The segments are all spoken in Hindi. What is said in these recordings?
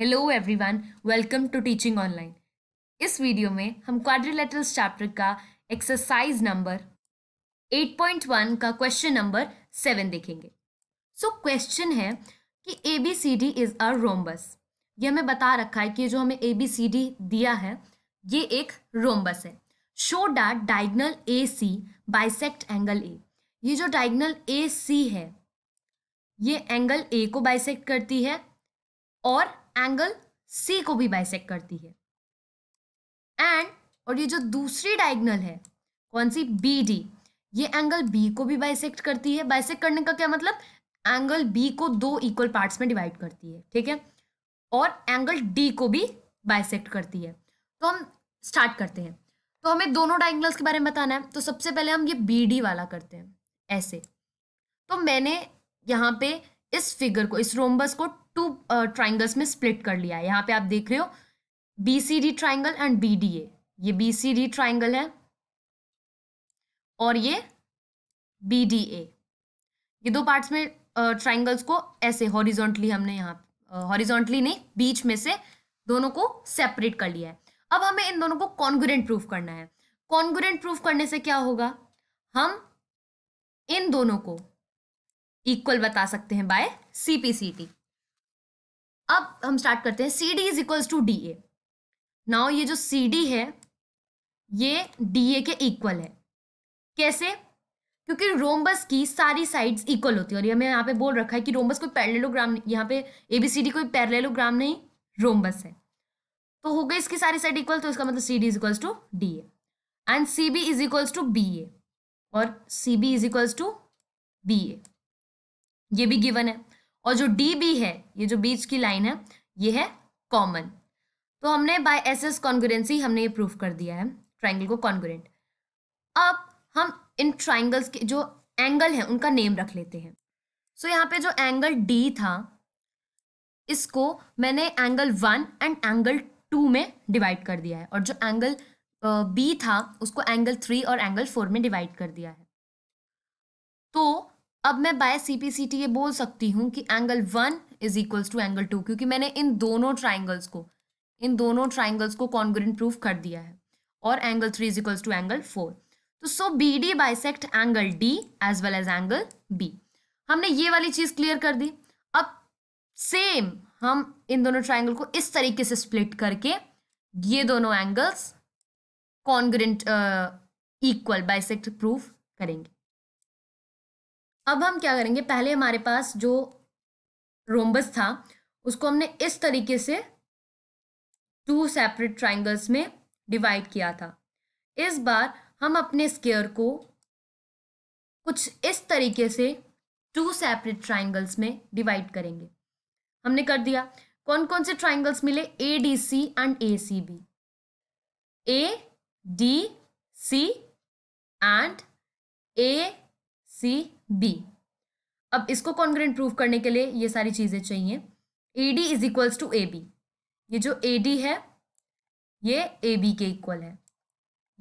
hello everyone welcome to teaching online इस वीडियो में हम क्वाड्रिलेटरल्स चैप्टर का एक्सरसाइज नंबर 8.1 का क्वेश्चन नंबर सेवन देखेंगे सो so, क्वेश्चन है कि A B C D is a rhombus ये हमें बता रखा है कि जो हमें ए बी सी डी दिया है ये एक रोमबस है show that diagonal A C bisect angle A ये जो डाइगनल ए सी है ये एंगल ए को बाइसेक्ट करती है और एंगल सी को भी बाइसेक करती है एंड और ये जो दूसरी डायगनल है कौन सी बी डी ये एंगल बी को भी बाइसेक्ट करती है बाइसेक करने का क्या मतलब एंगल बी को दो इक्वल पार्ट्स में डिवाइड करती है ठीक है और एंगल डी को भी बाइसेक्ट करती है तो हम स्टार्ट करते हैं तो हमें दोनों डायंगल्स के बारे में बताना है तो सबसे पहले हम ये बी डी वाला करते हैं ऐसे तो मैंने यहाँ पे इस फिगर को इस रोम्बस को टू ट्राइंगल्स uh, में स्प्लिट कर लिया है यहाँ पे आप देख रहे हो B C D triangle and B D A ये बी सी डी ट्राइंगल है और ये बी डी ए ये दो पार्ट्स में ट्राइंगल्स uh, को ऐसे हॉरिजॉन्टली हमने यहाँ हॉरिजॉन्टली uh, नहीं बीच में से दोनों को सेपरेट कर लिया है अब हमें इन दोनों को कॉन्ग्रेंट प्रूफ करना है कॉन्ग्रेंट प्रूफ करने से क्या होगा हम इन दोनों को इक्वल बता सकते हैं बाय सीपीसीटी अब हम स्टार्ट करते हैं C D is equals to D A now ये जो सी डी है ये डी ए के इक्वल है कैसे क्योंकि रोमबस की सारी साइड्स इक्वल होती है और ये हमें यहाँ पे बोल रखा है कि रोमबस कोई नहीं यहाँ पे ए बी सी डी कोई पैरेललोग्राम नहीं रोमबस है तो हो गई इसकी सारी साइड इक्वल तो इसका मतलब C D is equals to D A and C B is equals to B A और C B is equals to B A ये भी गिवन है और जो डी बी है ये जो बीच की लाइन है ये है कॉमन तो हमने बाय एस एस कॉन्ग्रेंसी हमने ये प्रूफ कर दिया है ट्राइंगल को कॉन्ग्रेंट अब हम इन ट्राइंगल्स के जो एंगल हैं उनका नेम रख लेते हैं सो so, यहाँ पे जो एंगल डी था इसको मैंने angle one and angle two में डिवाइड कर दिया है और जो एंगल बी था उसको एंगल थ्री और एंगल फोर में डिवाइड कर दिया है तो अब मैं बाय सी ये बोल सकती हूँ कि angle one is equals to angle two क्योंकि मैंने इन दोनों ट्राइंगल्स को इन दोनों ट्राइंगल्स को कॉन्ग्रेंट प्रूफ कर दिया है और angle three is equals to angle four तो so B D bisect angle D as well as angle B हमने ये वाली चीज़ क्लियर कर दी अब सेम हम इन दोनों ट्राइंगल को इस तरीके से स्प्लिट करके ये दोनों angles congruent equal bisect proof करेंगे अब हम क्या करेंगे पहले हमारे पास जो रोम्बस था उसको हमने इस तरीके से टू सेपरेट ट्राइंगल्स में डिवाइड किया था इस बार हम अपने स्केयर को कुछ इस तरीके से टू सेपरेट ट्राइंगल्स में डिवाइड करेंगे हमने कर दिया कौन कौन से ट्राइंगल्स मिले A D C and A C B A D C and A C B अब इसको कॉन्ग्रेंट प्रूव करने के लिए ये सारी चीज़ें चाहिए A D is equals to A B ये जो ए डी है ये ए बी के इक्वल है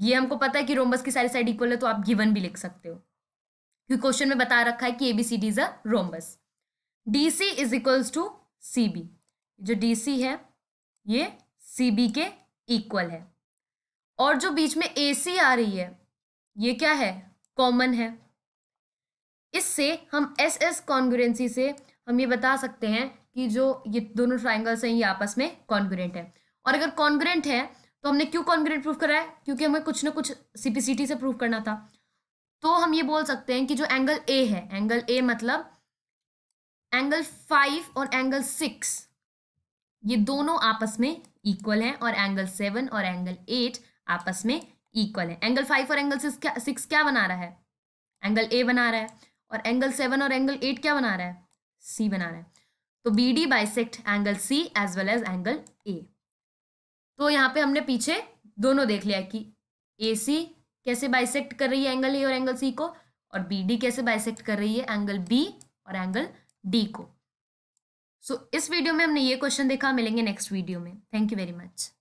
ये हमको पता है कि रोमबस की सारी साइड इक्वल है तो आप गिवन भी लिख सकते हो क्योंकि क्वेश्चन में बता रखा है कि A B C D is a rhombus D C is equals to C B जो डी सी है ये सी बी के इक्वल है और जो बीच में ए सी आ रही है ये क्या है कॉमन है इससे हम एस एस कॉन्ग्रेंसी से हम ये बता सकते हैं कि जो ये दोनों ट्राइंगल्स हैं ये आपस में कॉन्ग्रेंट है और अगर कॉन्ग्रेंट है तो हमने क्यों कॉन्ग्रेंट प्रूफ कराया क्योंकि हमें कुछ ना कुछ सीपीसीटी से प्रूफ करना था तो हम ये बोल सकते हैं कि जो एंगल ए है एंगल ए मतलब एंगल फाइव और एंगल सिक्स ये दोनों आपस में इक्वल हैं और एंगल सेवन और एंगल एट आपस में इक्वल है एंगल फाइव और एंगल सिक्स क्या सिक्स क्या बना रहा है एंगल ए बना रहा है और एंगल सेवन और एंगल एट क्या बना रहा है सी बना रहा है तो B D bisect angle C as well as angle A तो यहाँ पे हमने पीछे दोनों देख लिया कि ए सी कैसे बाइसेक्ट कर रही है एंगल ए और एंगल सी को और बी डी कैसे बाइसेक्ट कर रही है एंगल बी और एंगल डी को सो so, इस वीडियो में हमने ये क्वेश्चन देखा मिलेंगे नेक्स्ट वीडियो में थैंक यू वेरी मच